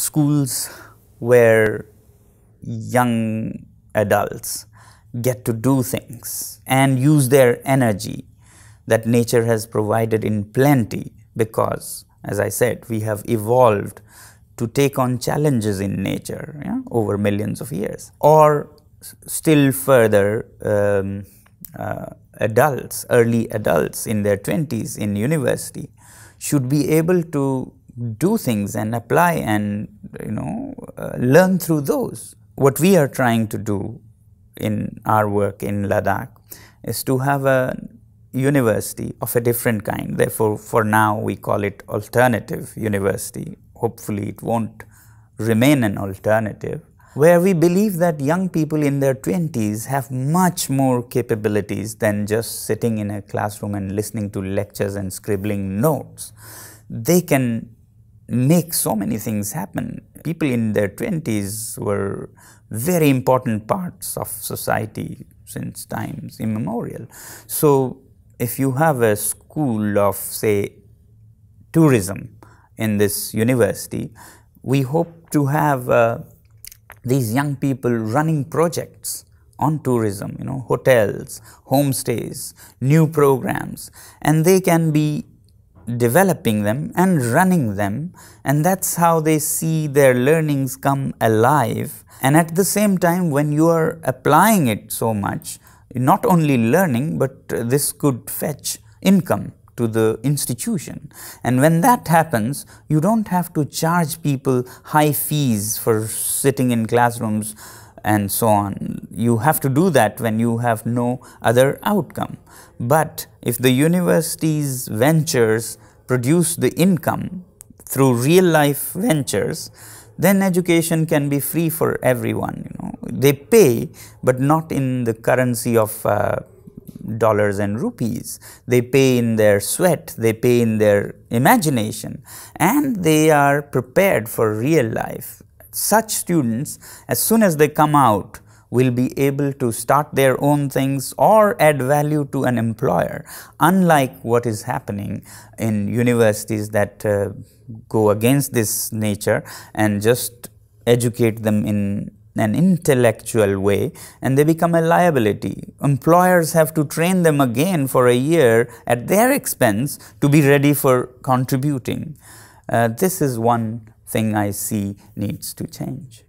schools where young adults get to do things and use their energy that nature has provided in plenty because as i said we have evolved to take on challenges in nature yeah, over millions of years or still further um, uh, adults early adults in their 20s in university should be able to do things and apply and you know uh, learn through those. What we are trying to do in our work in Ladakh is to have a university of a different kind. Therefore, for now we call it alternative university. Hopefully, it won't remain an alternative. Where we believe that young people in their 20s have much more capabilities than just sitting in a classroom and listening to lectures and scribbling notes. They can make so many things happen. People in their 20s were very important parts of society since times immemorial. So if you have a school of, say, tourism in this university, we hope to have uh, these young people running projects on tourism, you know, hotels, homestays, new programs, and they can be developing them and running them, and that's how they see their learnings come alive. And at the same time, when you are applying it so much, not only learning, but this could fetch income to the institution. And when that happens, you don't have to charge people high fees for sitting in classrooms and so on. You have to do that when you have no other outcome. But if the university's ventures produce the income through real life ventures, then education can be free for everyone. You know, they pay, but not in the currency of uh, dollars and rupees. They pay in their sweat, they pay in their imagination, and they are prepared for real life such students as soon as they come out will be able to start their own things or add value to an employer, unlike what is happening in universities that uh, go against this nature and just educate them in an intellectual way and they become a liability. Employers have to train them again for a year at their expense to be ready for contributing. Uh, this is one thing I see needs to change.